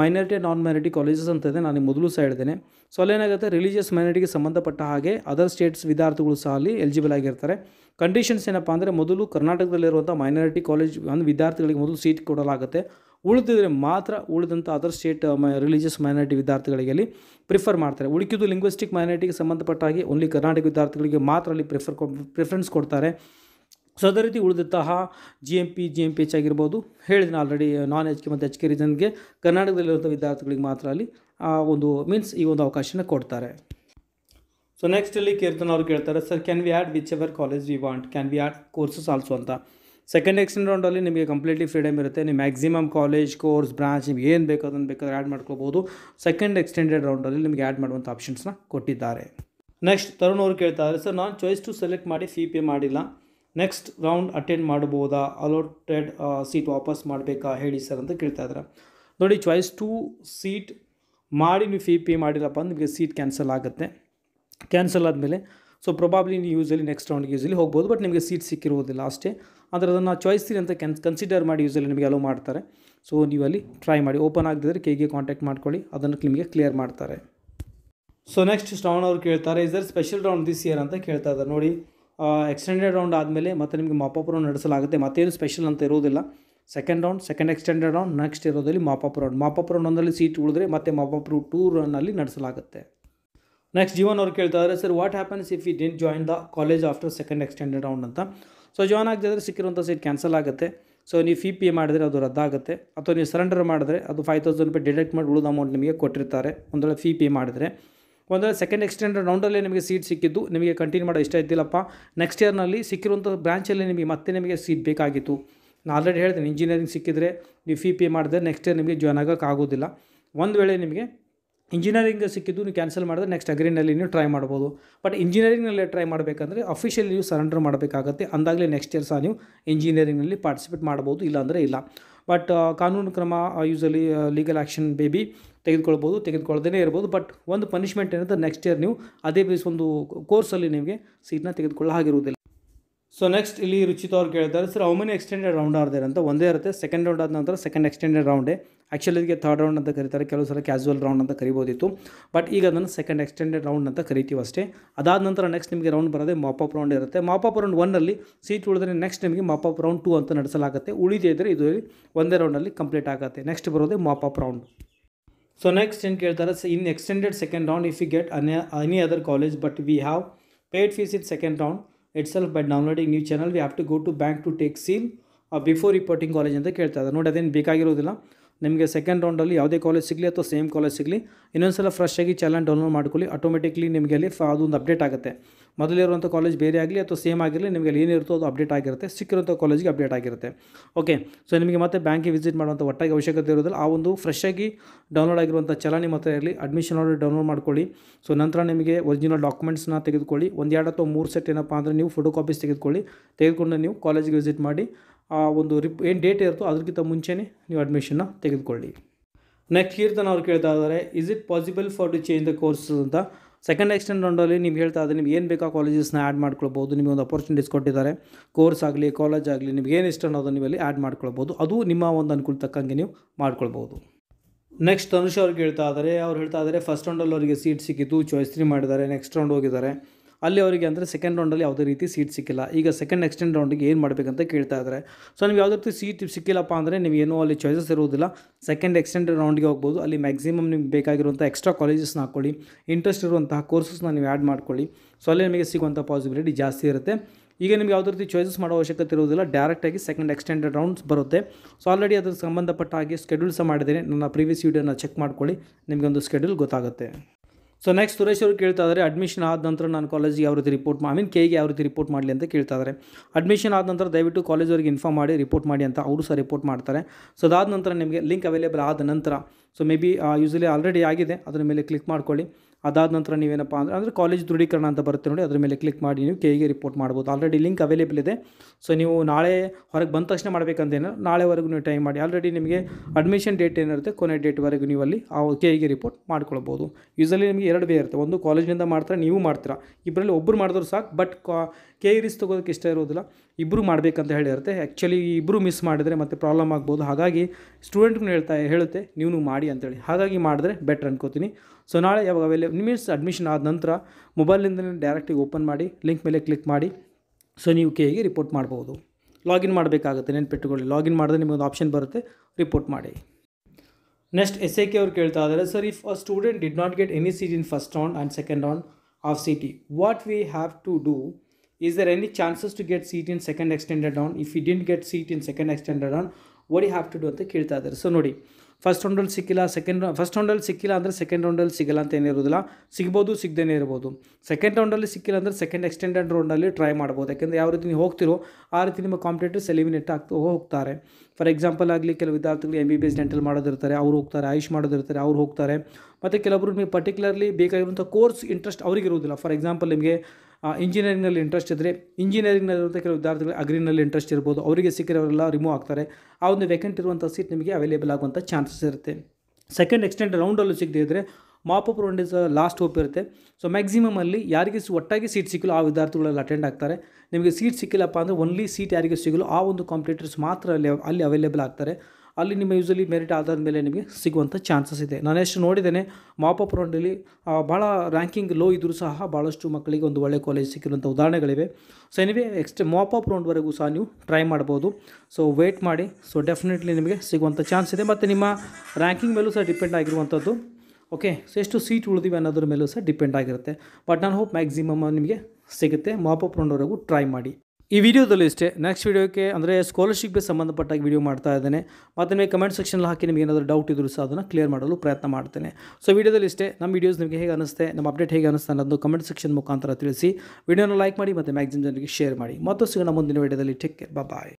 ಮೈನಾರಿಟಿ ನಾನ್ ಮೈನಾರಿಟಿ ಕಾಲೇಜಸ್ ಅಂತ ಇದೆ ನಾನು ಮೊದಲು ಸಹ ಹೇಳ್ತೇನೆ ಸೊ ಅಲ್ಲೇನಾಗುತ್ತೆ ರಿಲಿಜಿಯಸ್ ಮೈನಾರಿಟಿಗೆ ಸಂಬಂಧಪಟ್ಟ ಹಾಗೆ ಅದರ್ ಸ್ಟೇಟ್ಸ್ ವಿದ್ಯಾರ್ಥಿಗಳು ಸಹ ಅಲ್ಲಿ ಎಲಿಜಿಬಲ್ ಆಗಿರ್ತಾರೆ ಕಂಡೀಷನ್ಸ್ ಏನಪ್ಪ ಅಂದರೆ ಮೊದಲು ಕರ್ನಾಟಕದಲ್ಲಿರುವಂಥ ಮೈನಾರಿಟಿ ಕಾಲೇಜ್ ಒಂದು ವಿದ್ಯಾರ್ಥಿಗಳಿಗೆ ಮೊದಲು ಸೀಟ್ ಕೊಡಲಾಗುತ್ತೆ ಉಳಿದಿದ್ರೆ ಮಾತ್ರ ಉಳಿದಂಥ ಅದರ್ ಸ್ಟೇಟ್ ರಿಲಿಜಿಯಸ್ ಮೈನಾರಿಟಿ ವಿದ್ಯಾರ್ಥಿಗಳಿಗೆ ಅಲ್ಲಿ ಪ್ರಿಫರ್ ಮಾಡ್ತಾರೆ ಉಳಿಕಿದ್ದು ಲಿಂಗ್ವಿಸ್ಟಿಕ್ ಮೈನಾರಿಟಿಗೆ ಸಂಬಂಧಪಟ್ಟ ಹಾಗೆ ಓನ್ಲಿ ಕರ್ನಾಟಕ ವಿದ್ಯಾರ್ಥಿಗಳಿಗೆ ಮಾತ್ರ ಅಲ್ಲಿ ಪ್ರಿಫರ್ ಪ್ರಿಫರೆನ್ಸ್ ಕೊಡ್ತಾರೆ ಸೊ ಅದೇ ರೀತಿ ಉಳಿದಂತಹ G M P G M P H ಆಗಿರ್ಬೋದು ಹೇಳಿದ್ದೀನಿ ಆಲ್ರೆಡಿ ನಾನ್ ಎಚ್ ಕೆ ಮತ್ತು ಎಚ್ ಕೆ ರೀಜನ್ಗೆ ಕರ್ನಾಟಕದಲ್ಲಿರುವಂಥ ವಿದ್ಯಾರ್ಥಿಗಳಿಗೆ ಮಾತ್ರ ಅಲ್ಲಿ ಆ ಒಂದು ಮೀನ್ಸ್ ಈ ಒಂದು ಅವಕಾಶನ ಕೊಡ್ತಾರೆ ಸೊ ನೆಕ್ಸ್ಟ್ ಅಲ್ಲಿ ಕೀರ್ತನ್ ಅವ್ರು ಕೇಳ್ತಾರೆ sir can we add whichever college we want can we add courses also ಅಂತ ಸೆಕೆಂಡ್ ಎಕ್ಸ್ಟೆಂಡ್ ರೌಂಡಲ್ಲಿ ನಿಮಗೆ ಕಂಪ್ಲೀಟ್ಲಿ ಫ್ರೀಡಮ್ ಇರುತ್ತೆ ನೀವು ಮ್ಯಾಕ್ಸಿಮಮ್ ಕಾಲೇಜ್ ಕೋರ್ಸ್ ಬ್ರಾಂಚ್ ನಿಮ್ಗೆ ಏನು ಬೇಕು ಅದನ್ನು ಬೇಕಾದ್ರೆ ಆ್ಯಡ್ ಮಾಡ್ಕೋಬೋದು ಸೆಕೆಂಡ್ ಎಕ್ಸ್ಟೆಂಡೆಡ್ ರೌಂಡಲ್ಲಿ ನಿಮಗೆ ಆ್ಯಡ್ ಮಾಡುವಂಥ ಆಪ್ಷನ್ಸ್ನ ಕೊಟ್ಟಿದ್ದಾರೆ ನೆಕ್ಸ್ಟ್ ತರುಣ್ ಅವರು ಕೇಳ್ತಾ ಇದ್ದಾರೆ ಸರ್ ನಾನು ಚಾಯ್ಸ್ ಟು ಸೆಲೆಕ್ಟ್ ಮಾಡಿ ಫೀ ಪೇ ಮಾಡಿಲ್ಲ ನೆಕ್ಸ್ಟ್ ರೌಂಡ್ ಅಟೆಂಡ್ ಮಾಡ್ಬೋದಾ ಅಲೋಟೆಡ್ ಸೀಟ್ ವಾಪಸ್ ಮಾಡಬೇಕಾ ಹೇಳಿ ಸರ್ ಅಂತ ಕೇಳ್ತಾ ಇದ್ದಾರೆ ನೋಡಿ ಚಾಯ್ಸ್ ಟು ಸೀಟ್ ಮಾಡಿ ನೀವು ಫೀ ಪೇ ಮಾಡಿಲ್ಲಪ್ಪ ಅಂದ್ರೆ ನಿಮಗೆ ಸೀಟ್ ಕ್ಯಾನ್ಸಲ್ ಆಗುತ್ತೆ ಕ್ಯಾನ್ಸಲ್ ಆದಮೇಲೆ ಸೊ ಪ್ರೊಬಾಬ್ಲಿ ನೀವು ಯೂಸಲ್ಲಿ ನೆಕ್ಸ್ಟ್ ರೌಂಡ್ಗೆ ಯೂಸಲಿ ಹೋಗ್ಬೋದು ಬಟ್ ನಿಮಗೆ ಸೀಟ್ ಸಿಕ್ಕಿರುವುದಿಲ್ಲ ಅಷ್ಟೇ ಆದರೆ ಅದನ್ನು ಚಾಯ್ಸ್ತೀರಿ ಅಂತ ಕೆನ್ ಕನ್ಸಿಡರ್ ಮಾಡಿ ಯೂಸಲ್ಲಿ ನಿಮಗೆ ಅಲೋ ಮಾಡ್ತಾರೆ ಸೊ ನೀವು ಅಲ್ಲಿ ಟ್ರೈ ಮಾಡಿ ಓಪನ್ ಆಗದಿದ್ದರೆ ಕೆಗೆ ಕಾಂಟ್ಯಾಕ್ಟ್ ಮಾಡ್ಕೊಳ್ಳಿ ಅದನ್ನು ನಿಮಗೆ ಕ್ಲಿಯರ್ ಮಾಡ್ತಾರೆ ಸೊ ನೆಕ್ಸ್ಟ್ ರೌಂಡ್ ಅವ್ರು ಕೇಳ್ತಾರೆ is there special round this year ಅಂತ ಕೇಳ್ತಾ ಇದ್ದಾರೆ ನೋಡಿ ಎಕ್ಸ್ಟೆಂಡೆಡ್ ರೌಂಡ್ ಆದಮೇಲೆ ಮತ್ತೆ ನಿಮಗೆ ಮಾಪಾಪ್ ರೌಂಡ್ ನಡೆಸಲಾಗುತ್ತೆ ಮತ್ತೇನು ಸ್ಪೆಷಲ್ ಅಂತ ಇರೋದಿಲ್ಲ second round second extended round next ಇರೋದಲ್ಲಿ ಮಾಪಾಪ್ ರೌಂಡ್ ಮಾಪಾಪ್ ರೌಂಡ್ ಒಂದಲ್ಲಿ ಸೀಟ್ ಉಳಿದ್ರೆ ಮತ್ತೆ ಮಾಪಾಪುರ ಟೂ ರನ್ನಲ್ಲಿ ನಡೆಸಲಾಗುತ್ತೆ ನೆಕ್ಸ್ಟ್ ಜೀವನ್ ಅವ್ರು ಕೇಳ್ತಾ sir what happens if you didn't join the college after second extended round ಅಂತ ಸೊ ಜಾಯ್ನ್ ಆಗದಿದ್ರೆ ಸಿಕ್ಕಿರುವಂಥ ಸೀಟ್ ಕ್ಯಾನ್ಸಲ್ ಆಗುತ್ತೆ ಸೊ ನೀವು ಫೀ ಪೇ ಮಾಡಿದರೆ ಅದು ರದ್ದಾಗುತ್ತೆ ಅಥವಾ ನೀವು ಸರೆಂಡರ್ ಮಾಡಿದ್ರೆ ಅದು ಫೈವ್ ತೌಸಂಡ್ ರೂಪಾಯಿ ಡಿಡಕ್ಟ್ ಮಾಡಿ ಉಳಿದ ಅಮೌಂಟ್ ನಿಮಗೆ ಕೊಟ್ಟಿರ್ತಾರೆ ಒಂದು ವೇಳೆ ಫಿ ಪೇ ಮಾಡಿದ್ರೆ ಒಂದು ಸೆಕೆಂಡ್ ಎಕ್ಸ್ಟೆಂಡೆಡ್ ರೌಂಡಲ್ಲೇ ನಿಮಗೆ ಸೀಟ್ ಸಿಕ್ಕಿದ್ದು ನಿಮಗೆ ಕಂಟಿನ್ಯೂ ಮಾಡೋ ಇಷ್ಟ ಇದ್ದಿಲ್ಲಪ್ಪ ನೆಕ್ಸ್ಟ್ ಇಯರ್ನಲ್ಲಿ ಸಿಕ್ಕಿರುವಂಥ ಬ್ರಾಂಚಲ್ಲಿ ನಿಮಗೆ ಮತ್ತೆ ನಿಮಗೆ ಸೀಟ್ ಬೇಕಾಗಿತ್ತು ನಾನು ಆಲ್ರೆಡಿ ಹೇಳ್ತೀನಿ ಇಂಜಿನಿಯರಿಂಗ್ ಸಿಕ್ಕಿದ್ರೆ ನೀವು ಫೀ ಪೇ ಮಾಡಿದ್ರೆ ನೆಕ್ಸ್ಟ್ ಇಯರ್ ನಿಮಗೆ ಜಾಯ್ನ್ ಆಗೋಕ್ಕಾಗೋದಿಲ್ಲ ಒಂದು ವೇಳೆ ನಿಮಗೆ ಇಂಜಿನಿಯರಿಂಗ್ ಸಿಕ್ಕಿದ್ದು ನೀವು ಕ್ಯಾನ್ಸಲ್ ಮಾಡಿದ್ರೆ ನೆಕ್ಸ್ಟ್ ಅಗ್ರಿನಲ್ಲಿ ನೀವು ಟ್ರೈ ಮಾಡ್ಬೋದು ಬಟ್ ಇಂಜಿನಿಯರಿಂಗ್ನಲ್ಲೇ ಟ್ರೈ ಮಾಡಬೇಕಂದ್ರೆ ಅಫಿಷಿಯಲಿ ನೀವು ಸರೆಂಡರ್ ಮಾಡಬೇಕಾಗತ್ತೆ ಅಂದಾಗಲೇ ನೆಕ್ಸ್ಟ್ ಇಯರ್ ಸಹ ನೀವು ಇಂಜಿನಿಯರಿಂಗ್ನಲ್ಲಿ ಪಾರ್ಟಿಸಿಪೇಟ್ ಮಾಡ್ಬೋದು ಇಲ್ಲಾಂದರೆ ಇಲ್ಲ ಬಟ್ ಕಾನೂನು ಕ್ರಮ ಯೂಸಲಿ ಲೀಗಲ್ ಆ್ಯಕ್ಷನ್ ಬೇಬಿ ತೆಗೆದುಕೊಳ್ಬೋದು ತೆಗೆದುಕೊಳ್ಳದೇ ಇರ್ಬೋದು ಬಟ್ ಒಂದು ಪನಿಷ್ಮೆಂಟ್ ಏನಂದ್ರೆ ನೆಕ್ಸ್ಟ್ ಇಯರ್ ನೀವು ಅದೇ ಬೇಸ್ ಒಂದು ಕೋರ್ಸಲ್ಲಿ ನಿಮಗೆ ಸೀಟ್ನ ತೆಗೆದುಕೊಳ್ಳೋ ಹಾಗಿರುವುದಿಲ್ಲ ಸೊ ನೆಕ್ಸ್ಟ್ ಇಲ್ಲಿ ರುಚಿತ ಅವ್ರು ಕೇಳ್ತಾರೆ sir how many extended round are ಅಂತ ಒಂದೇ ಇರುತ್ತೆ ಸೆಕೆಂಡ್ ರೌಂಡ್ ಆದ ನಂತರ ಸೆಕೆಂಡ್ ಎಕ್ಸ್ಟೆಂಡೆಡ್ ರೌಂಡೇ ಆ್ಯಕ್ಚುಲಿ ಇದಕ್ಕೆ ಥರ್ಡ್ ರೌಂಡ್ ಅಂತ ಕರೀತಾರೆ ಕೆಲವು ಸಲ ಕ್ಯಾಶುವಲ್ ರೌಂಡ್ ಅಂತ ಕರಿಬೋದಿತ್ತು ಬಟ್ ಈಗ ಅದನ್ನು ಸೆಕೆಂಡ್ ಎಕ್ಸ್ಟೆಂಡೆಡ್ ರೌಂಡ್ ಅಂತ ಕರಿತೀವಿ ಅಷ್ಟೇ ಅದಾದ ನಂತರ ನೆಕ್ಸ್ಟ್ ನಿಮಗೆ ರೌಂಡ್ ಬರೋದೇ ಅಪ್ ರೌಂಡ್ ಇರುತ್ತೆ ಮಾಪಪ್ ರೌಂಡ್ ಒನ್ನಲ್ಲಿ ಸೀಟ್ ಉಳಿದ್ರೆ ನೆಕ್ಸ್ಟ್ ನಿಮಗೆ ಅಪ್ ರೌಂಡ್ ಟೂ ಅಂತ ನಡೆಸಲಾಗುತ್ತೆ ಉಳಿದಿದ್ದರೆ ಇದು ಒಂದೇ ರೌಂಡಲ್ಲಿ ಕಂಪ್ಲೀಟ್ ಆಗುತ್ತೆ ನೆಕ್ಸ್ಟ್ ಬರೋದೇ ಅಪ್ ರೌಂಡ್ ಸೊ ನೆಕ್ಸ್ಟ್ ಏನು ಕೇಳ್ತಾರೆ in extended second round if you get any other college but we have paid fees in second round itself by downloading new ಚಾನಲ್ we have to go to bank to take seal before reporting college ಅಂತ ಕೇಳ್ತಾ ಇದ್ದಾರೆ ನೋಡಿ ಅದೇನು ಬೇಕಾಗಿರೋದಿಲ್ಲ ನಿಮಗೆ second ರೌಂಡಲ್ಲಿ ಯಾವುದೇ college ಸಿಗಲಿ ಅಥವಾ ಸೇಮ್ ಕಾಲೇಜ್ ಸಿಗಲಿ ಇನ್ನೊಂದು ಸಲ ಫ್ರೆಶ್ ಆಗಿ ಚಲನ್ ಡೌನ್ಲೋಡ್ ಮಾಡ್ಕೊಳ್ಳಿ ಆಟೋಮೆಟಿಕ್ಲಿ ನಿಮಗೆ ಅಲ್ಲಿ ಅದೊಂದು ಅಪ್ಡೇಟ್ ಆಗುತ್ತೆ ಮೊದಲಿರುವಂಥ ಕಾಲೇಜ್ ಬೇರೆ ಆಗಲಿ ಅಥವಾ ಸೇಮ್ ಆಗಿರಲಿ ನಿಮಗೆ ಅಲ್ಲಿ ಏನಿರುತ್ತೋ ಅದು ಅಪ್ಡೇಟ್ ಆಗಿರುತ್ತೆ ಸಿಕ್ಕಿರುವಂಥ ಕಾಲೇಜಿಗೆ ಅಪ್ಡೇಟ್ ಆಗಿರುತ್ತೆ ಓಕೆ ಸೊ ನಿಮಗೆ ಮತ್ತೆ ಬ್ಯಾಂಕಿಗೆ ವಿಸಿಟ್ ಮಾಡುವಂಥ ಒಟ್ಟಾಗಿ ಅವಶ್ಯಕತೆ ಇರೋದಿಲ್ಲ ಆ ಒಂದು ಫ್ರೆಶ್ ಆಗಿ ಡೌನ್ಲೋಡ್ ಆಗಿರುವಂಥ ಚಲಾನಿ ಮಾತ್ರ ಇರಲಿ ಅಡ್ಮಿಷನ್ ಆರ್ಡರ್ ಡೌನ್ಲೋಡ್ ಮಾಡ್ಕೊಳ್ಳಿ ಸೊ ನಂತರ ನಿಮಗೆ ಒರಿಜಿನಲ್ ಡಾಕ್ಯುಮೆಂಟ್ಸ್ನ ತೆಗೆದುಕೊಳ್ಳಿ ಒಂದೆರಡು ಅಥವಾ ಮೂರು ಸೆಟ್ ಏನಪ್ಪ ಅಂದರೆ ನೀವು ಫೋಟೋ ಕಾಪೀಸ್ ತೆಗೆದುಕೊಳ್ಳಿ ತೆಗೆದುಕೊಂಡು ನೀವು ಕಾಲೇಜಿಗೆ ವಿಸಿಟ್ ಮಾಡಿ ಆ ಒಂದು ರಿಪ್ ಏನು ಡೇಟ್ ಇರುತ್ತೋ ಅದಕ್ಕಿಂತ ಮುಂಚೆನೇ ನೀವು ಅಡ್ಮಿಷನ್ನ ತೆಗೆದುಕೊಳ್ಳಿ ನೆಕ್ಸ್ಟ್ ಕೀರ್ತನ್ ಅವ್ರು ಕೇಳ್ತಾ ಇದ್ದಾರೆ is it possible for to change the courses ಅಂತ ಸೆಕೆಂಡ್ ಎಕ್ಸ್ಟೆಂಡ್ ರೌಂಡಲ್ಲಿ ನೀವು ಹೇಳ್ತಾ ಇದ್ದರೆ ನಿಮ್ಗೆ ಏನು ಬೇಕಾ ಕಾಲೇಜಸ್ನ ಆ್ಯಡ್ ಮಾಡ್ಕೊಳ್ಬೋದು ನಿಮಗೆ ಒಂದು ಅಪರ್ಚುನಿಟೀಸ್ ಕೊಟ್ಟಿದ್ದಾರೆ ಕೋರ್ಸ್ ಆಗಲಿ ಕಾಲೇಜ್ ಆಗಲಿ ನಿಮ್ಗೆ ಏನು ಇಷ್ಟ ಅನ್ನೋದು ನೀವಲ್ಲಿ ಆ್ಯಡ್ ಮಾಡ್ಕೊಳ್ಬೋದು ಅದು ನಿಮ್ಮ ಒಂದು ಅನುಕೂಲ ತಕ್ಕಂಗೆ ನೀವು ಮಾಡ್ಕೊಳ್ಬೋದು ನೆಕ್ಸ್ಟ್ ಧನುಷ್ ಅವ್ರು ಹೇಳ್ತಾ ಇದ್ದಾರೆ ಅವ್ರು ಹೇಳ್ತಾ ಇದ್ದಾರೆ ಫಸ್ಟ್ ರೌಂಡಲ್ಲಿ ಅವರಿಗೆ ಸೀಟ್ ಸಿಕ್ಕಿತ್ತು ಚಾಯ್ಸ್ ತ್ರೀ ಮಾಡಿದ್ದಾರೆ ನೆಕ್ಸ್ಟ್ ರೌಂಡ್ ಹೋಗಿದ್ದಾರೆ ಅಲ್ಲಿ ಅವರಿಗೆ ಅಂದರೆ ಸೆಕೆಂಡ್ ರೌಂಡಲ್ಲಿ ಯಾವುದೇ ರೀತಿ ಸೀಟ್ ಸಿಕ್ಕಿಲ್ಲ ಈಗ ಸೆಕೆಂಡ್ ಎಕ್ಸ್ಟೆಂಡ್ ರೌಂಡಿಗೆ ಏನು ಮಾಡಬೇಕಂತ ಕೇಳ್ತಾ ಇದ್ದಾರೆ ಸೊ ನಿಮ್ಗೆ ಯಾವುದೇ ರೀತಿ ಸೀಟ್ ಸಿಕ್ಕಿಲ್ಲಪ್ಪ ಅಂದರೆ ನೀವು ಏನೂ ಅಲ್ಲಿ ಚಾಯ್ಸಸ್ ಇರುವುದಿಲ್ಲ ಸೆಕೆಂಡ್ ಎಕ್ಸ್ಟೆಂಡ್ ರೌಂಡಿಗೆ ಹೋಗ್ಬೋದು ಅಲ್ಲಿ ಮ್ಯಾಕ್ಸಿಮಮ್ ನಿಮ್ಗೆ ಬೇಕಾಗಿರುವಂಥ ಎಕ್ಸ್ಟ್ರಾ ಕಾಲೇಜಸ್ನ ಹಾಕ್ಕೊಳ್ಳಿ ಇಂಟ್ರೆಸ್ಟ್ ಇರುವಂತಹ ಕೋರ್ಸಸ್ನ ನೀವು ಆ್ಯಡ್ ಮಾಡ್ಕೊಳ್ಳಿ ಸೊ ಅಲ್ಲಿ ನಿಮಗೆ ಸಿಗುವಂಥ ಪಾಸಿಬಿಲಿಟಿ ಜಾಸ್ತಿ ಇರುತ್ತೆ ಈಗ ನಿಮ್ಗೆ ಯಾವುದೇ ರೀತಿ ಚಾಯ್ಸಸ್ ಮಾಡೋ ಅವಶ್ಯಕತೆ ಇರೋದಿಲ್ಲ ಡೈರೆಕ್ಟಾಗಿ ಸೆಕೆಂಡ್ ಎಕ್ಸ್ಟೆಂಡೆಡ್ ರೌಂಡ್ಸ್ ಬರುತ್ತೆ ಸೊ ಆಲ್ರೆಡಿ ಅದಕ್ಕೆ ಸಂಬಂಧಪಟ್ಟ ಹಾಗೆ ಸ್ಕೆಡ್ಯೂಲ್ಸ ಮಾಡಿದ್ದೀನಿ ನನ್ನ ಪ್ರೀವಿಯಸ್ ವೀಡಿಯೋನ ಚೆಕ್ ಮಾಡ್ಕೊಳ್ಳಿ ನಿಮಗೊಂದು ಸ್ಕೆಡ್ಯೂಲ್ ಗೊತ್ತಾಗುತ್ತೆ ಸೊ ನೆಕ್ಸ್ಟ್ ಸುರೇಶ್ ಅವರು ಕೇಳ್ತಾ ಇದ್ದಾರೆ ಅಡ್ಮಿಷನ್ ಆದ ನಂತರ ನಾನು ಕಾಲೇಜಿಗೆ ಯಾವ ರೀತಿ ರಿಪೋರ್ಟ್ ಐ ಮೀನ್ ಕೆಗೆ ಯಾವ ರೀತಿ ರಿಪೋರ್ಟ್ ಮಾಡಲಿ ಅಂತ ಕೇಳ್ತಾ ಇದ್ದಾರೆ ಅಡ್ಮಿಷನ್ ಆದ ನಂತರ ದಯವಿಟ್ಟು ಕಾಲೇಜವರಿಗೆ ಇನ್ಫಾರ್ಮ್ ಮಾಡಿ ರಿಪೋರ್ಟ್ ಮಾಡಿ ಅಂತ ಅವರು ಸಹ ರಿಪೋರ್ಟ್ ಮಾಡ್ತಾರೆ ಸೊ ಅದಾದ ನಂತರ ನಿಮಗೆ ಲಿಂಕ್ ಅವೈಲೇಬಲ್ ಆದ ನಂತರ so maybe usually already ಆಗಿದೆ ಅದರ ಮೇಲೆ ಕ್ಲಿಕ್ ಮಾಡ್ಕೊಳ್ಳಿ ಅದಾದ ನಂತರ ನೀವೇನಪ್ಪ ಅಂದರೆ ಅಂದರೆ ಕಾಲೇಜ್ ದೃಢೀಕರಣ ಅಂತ ಬರುತ್ತೆ ನೋಡಿ ಅದ್ರ ಮೇಲೆ ಕ್ಲಿಕ್ ಮಾಡಿ ನೀವು ಕೆಗೆ ರಿಪೋರ್ಟ್ ಮಾಡ್ಬೋದು ಆಲ್ರೆಡಿ ಲಿಂಕ್ ಅವೈಲೇಬಲ್ ಇದೆ ಸೊ ನೀವು ನಾಳೆ ಹೊರಗೆ ಬಂದ ತಕ್ಷಣ ಮಾಡಬೇಕಂತೇನೋ ನಾಳೆವರೆಗೂ ನೀವು ಟೈಮ್ ಮಾಡಿ ಆಲ್ರೆಡಿ ನಿಮಗೆ ಅಡ್ಮಿಷನ್ ಡೇಟ್ ಏನಿರುತ್ತೆ ಕೊನೆ ಡೇಟ್ವರೆಗೂ ನೀವು ಅಲ್ಲಿ ಆ ಕೆಗೆ ರಿಪೋರ್ಟ್ ಮಾಡ್ಕೊಳ್ಬೋದು ಯೂಸಲಿ ನಿಮಗೆ ಎರಡು ವೇ ಇರುತ್ತೆ ಒಂದು ಕಾಲೇಜಿನಿಂದ ಮಾಡ್ತಾರೆ ನೀವು ಮಾಡ್ತೀರಾ ಇಬ್ಬರಲ್ಲಿ ಒಬ್ಬರು ಮಾಡಿದ್ರು ಸಾಕು ಬಟ್ ಕಾ ಕೆ ಇರಿಸ್ e ತೊಗೋದಕ್ಕೆ ಇಷ್ಟ ಇರೋದಿಲ್ಲ ಇಬ್ಬರು ಮಾಡಬೇಕಂತ ಹೇಳಿರುತ್ತೆ ಆ್ಯಕ್ಚುಲಿ ಇಬ್ಬರು ಮಿಸ್ ಮಾಡಿದರೆ ಮತ್ತೆ ಪ್ರಾಬ್ಲಮ್ ಆಗ್ಬೋದು ಹಾಗಾಗಿ ಸ್ಟೂಡೆಂಟ್ಗೂ ಹೇಳ್ತಾ ಹೇಳುತ್ತೆ ನೀವು ಮಾಡಿ ಅಂತೇಳಿ ಹಾಗಾಗಿ ಮಾಡಿದ್ರೆ ಬೆಟ್ರ್ ಅನ್ಕೋತೀನಿ ಸೊ ನಾಳೆ ಯಾವಾಗ ಅವೆಲ್ಲ ಮೀನ್ಸ್ ಅಡ್ಮಿಷನ್ ಆದ ನಂತರ ಮೊಬೈಲಿಂದಲೇ ಡೈರೆಕ್ಟಿಗೆ ಓಪನ್ ಮಾಡಿ ಲಿಂಕ್ ಮೇಲೆ ಕ್ಲಿಕ್ ಮಾಡಿ ಸೊ ನೀವು ಕೆ ಕೆಗೆ ರಿಪೋರ್ಟ್ ಮಾಡ್ಬೋದು ಲಾಗಿನ್ ಮಾಡಬೇಕಾಗುತ್ತೆ ನೆನ್ಪಿಟ್ಟುಕೊಳ್ಳಿ ಲಾಗಿನ್ ಮಾಡಿದ್ರೆ ನಿಮಗೊಂದು ಆಪ್ಷನ್ ಬರುತ್ತೆ ರಿಪೋರ್ಟ್ ಮಾಡಿ ನೆಕ್ಸ್ಟ್ ಎಸ್ ಎ ಕೆ ಅವ್ರು ಕೇಳ್ತಾ ಇದ್ದಾರೆ sir if a student did not get any seat in first round and second round of C T what we have to do is there any chances to get seat in second extended down if you didn't get seat in second extended on ಒಡಿ you to do ಅಂತ ಕೇಳ್ತಾ ಇದ್ದಾರೆ so ನೋಡಿ first ರೌಂಡಲ್ಲಿ ಸಿಕ್ಕಿಲ್ಲ second first ರೌಂಡಲ್ಲಿ ಸಿಕ್ಕಿಲ್ಲ ಅಂದರೆ second ರೌಂಡಲ್ಲಿ ಸಿಗಲ್ಲ ಅಂತ ಏನಿರೋದಿಲ್ಲ ಸಿಗ್ಬೋದು ಸಿಗದೇನೆ ಇರ್ಬೋದು ಸೆಕೆಂಡ್ ರೌಂಡಲ್ಲಿ ಸಿಕ್ಕಿಲ್ಲ ಅಂದರೆ ಸೆಕೆಂಡ್ ಎಕ್ಸ್ಟೆಂಡೆಡ್ ರೌಂಡಲ್ಲಿ ಟ್ರೈ ಮಾಡ್ಬೋದು ಯಾಕೆಂದರೆ ಯಾವ ರೀತಿ ನೀವು ಹೋಗ್ತಿರೋ ಆ ರೀತಿ ನಿಮ್ಮ ಕಾಂಪಿಟೇಟರ್ಸ್ ಎಲಿಮಿನೇಟ್ ಆಗ್ತಾ ಹೋಗ್ತಾರೆ ಫಾರ್ ಎಕ್ಸಾಂಪಲ್ ಆಗಲಿ ಕೆಲವು ವಿದ್ಯಾರ್ಥಿಗಳು M B B S dental ಮಾಡೋದಿರ್ತಾರೆ ಅವ್ರು ಹೋಗ್ತಾರೆ ಆಯುಷ್ ಮಾಡೋದಿರ್ತಾರೆ ಅವ್ರು ಹೋಗ್ತಾರೆ ಮತ್ತು ಕೆಲವೊಬ್ರು ನಿಮಗೆ ಪರ್ಟಿಕ್ಯುಲರ್ಲಿ ಬೇಕಾಗಿರುವಂಥ ಕೋರ್ಸ್ ಇಂಟ್ರೆಸ್ಟ್ ಅವ್ರಿಗೆ ಫಾರ್ ಎಕ್ಸಾಂಪಲ್ ನಿಮಗೆ ಇಂಜಿನಿಯರಿಂಗ್ನಲ್ಲಿ ಇಂಟ್ರೆಸ್ಟ್ ಇದ್ದರೆ ಇಂಜಿನಿಯರಿಂಗ್ನಲ್ಲಿರುವಂಥ ಕೆಲವು ವಿದ್ಯಾರ್ಥಿಗಳು ಅಗ್ರಿನಲ್ಲಿ ಇಂಟ್ರೆಸ್ಟ್ ಇರ್ಬೋದು ಅವರಿಗೆ ಸಿಕ್ಕಿರೋರೆಲ್ಲ ರಿಮೂವ್ ಆಗ್ತಾರೆ ಆ ಒಂದು ವೇಕೆಂಟ್ ಇರುವಂಥ ಸೀಟ್ ನಿಮಗೆ ಅವೈಲೇಬಲ್ ಆಗುವಂಥ ಚಾನ್ಸಸ್ ಇರುತ್ತೆ ಸೆಕೆಂಡ್ ಎಕ್ಸ್ಟೆಂಡ್ ರೌಂಡಲ್ಲೂ ಸಿಗದೇ ಇದ್ದರೆ mop up round is last hope ಇರುತ್ತೆ ಸೊ ಅಲ್ಲಿ ಯಾರಿಗೆ ಒಟ್ಟಾಗಿ ಸೀಟ್ ಸಿಕ್ಕಲು ಆ ವಿದ್ಯಾರ್ಥಿಗಳೆಲ್ಲ ಅಟೆಂಡ್ ಆಗ್ತಾರೆ ನಿಮಗೆ ಸೀಟ್ ಸಿಕ್ಕಿಲ್ಲಪ್ಪ ಅಂದರೆ ಒನ್ಲಿ ಸೀಟ್ ಯಾರಿಗೆ ಸಿಗಲು ಆ ಒಂದು ಕಾಂಪಿಟೇಟರ್ಸ್ ಮಾತ್ರ ಅಲ್ಲಿ ಅಲ್ಲಿ ಅವೈಲೇಬಲ್ ಆಗ್ತಾರೆ ಅಲ್ಲಿ ನಿಮ್ಮ ಯೂಸಲಿ ಮೆರಿಟ್ ಆಧಾರದ ಮೇಲೆ ನಿಮಗೆ ಸಿಗುವಂಥ ಚಾನ್ಸಸ್ ಇದೆ ನಾನು ಎಷ್ಟು ನೋಡಿದ್ದೇನೆ ಮಾಪಪ್ ರೌಂಡಲ್ಲಿ ಭಾಳ ರ್ಯಾಂಕಿಂಗ್ ಲೋ ಇದ್ದರೂ ಸಹ ಭಾಳಷ್ಟು ಮಕ್ಕಳಿಗೆ ಒಂದು ಒಳ್ಳೆ ಕಾಲೇಜ್ ಸಿಕ್ಕಿರುವಂಥ ಉದಾಹರಣೆಗಳಿವೆ ಸೊ ಎನಿವೆ ಎಕ್ಸ್ಟ್ ಮಾಪಪ್ ರೌಂಡ್ವರೆಗೂ ಸಹ ನೀವು ಟ್ರೈ ಮಾಡ್ಬೋದು ಸೊ ವೇಟ್ ಮಾಡಿ ಸೊ ಡೆಫಿನೆಟ್ಲಿ ನಿಮಗೆ ಸಿಗುವಂಥ ಚಾನ್ಸ್ ಇದೆ ಮತ್ತು ನಿಮ್ಮ ರ್ಯಾಂಕಿಂಗ್ ಮೇಲೂ ಸಹ ಡಿಪೆಂಡ್ ಆಗಿರುವಂಥದ್ದು ಓಕೆ ಸೊ ಎಷ್ಟು ಸೀಟ್ ಉಳಿದಿವೆ ಅನ್ನೋದ್ರ ಮೇಲೂ ಸಹ ಡಿಪೆಂಡ್ ಆಗಿರುತ್ತೆ ಬಟ್ ನಾನು ಹೋಪ್ ಮ್ಯಾಕ್ಸಿಮಮ್ ನಿಮಗೆ ಸಿಗುತ್ತೆ ಮಾಪಪ್ ರೌಂಡ್ವರೆಗೂ ಟ್ರೈ ಮಾಡಿ ಈ ವಿಡಿಯೋದಲ್ಲಿ ಇಷ್ಟೇ ನೆಕ್ಸ್ಟ್ ವಿಡಿಯೋಕ್ಕೆ ಅಂದರೆ ಸ್ಕಾಲರ್ಶಿಪ್ಗೆ ಸಂಬಂಧಪಟ್ಟಾಗಿ ವಿಡಿಯೋ ಮಾಡ್ತಾ ಇದ್ದೇನೆ ಮತ್ತು ನಿಮಗೆ ಕಮೆಂಟ್ ಸೆಕ್ಷನಲ್ಲಿ ಹಾಕಿ ನಿಮಗೆ ಏನಾದರೂ ಡೌಟ್ ಇದ್ದರೂ ಸಹ ಅದನ್ನು ಕ್ಲಿಯರ್ ಮಾಡಲು ಪ್ರಯತ್ನ ಮಾಡ್ತೇನೆ ಸೊ ವಿಡಿಯೋದಲ್ಲಿ ಇಷ್ಟೇ ನಮ್ಮ ವಿಡಿಯೋಸ್ ನಿಮಗೆ ಹೇಗೆ ಅನಿಸುತ್ತೆ ನಮ್ಮ ಅಪ್ಡೇಟ್ ಹೇಗೆ ಅನಿಸ್ತಾ ಅನ್ನೋದು ಕಮೆಂಟ್ ಸೆಕ್ಷನ್ ಮುಖಾಂತರ ತಿಳಿಸಿ ವಿಡಿಯೋನ ಲೈಕ್ ಮಾಡಿ ಮತ್ತು ಮ್ಯಾಗ್ಜಿನ್ ಜನರಿಗೆ ಶೇರ್ ಮಾಡಿ ಮತ್ತೊಂದು ಸಿಗೋಣ ಮುಂದಿನ ವೀಡಿಯೋದಲ್ಲಿ ಟೇಕ್ ಕೇರ್ ಬಾಯ್